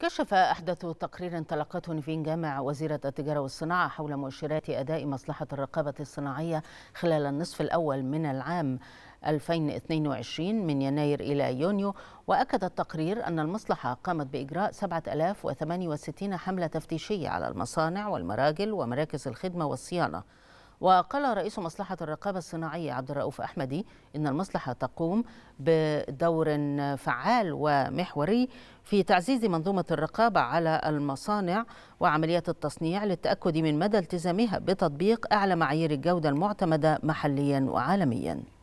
كشف أحدث تقرير انطلقته نيفين جامع وزيرة التجارة والصناعة حول مؤشرات أداء مصلحة الرقابة الصناعية خلال النصف الأول من العام 2022 من يناير إلى يونيو وأكد التقرير أن المصلحة قامت بإجراء 7068 حملة تفتيشية على المصانع والمراجل ومراكز الخدمة والصيانة وقال رئيس مصلحة الرقابة الصناعية عبد الرؤوف أحمدي إن المصلحة تقوم بدور فعال ومحوري في تعزيز منظومة الرقابة على المصانع وعمليات التصنيع للتأكد من مدى التزامها بتطبيق أعلى معايير الجودة المعتمدة محليا وعالميا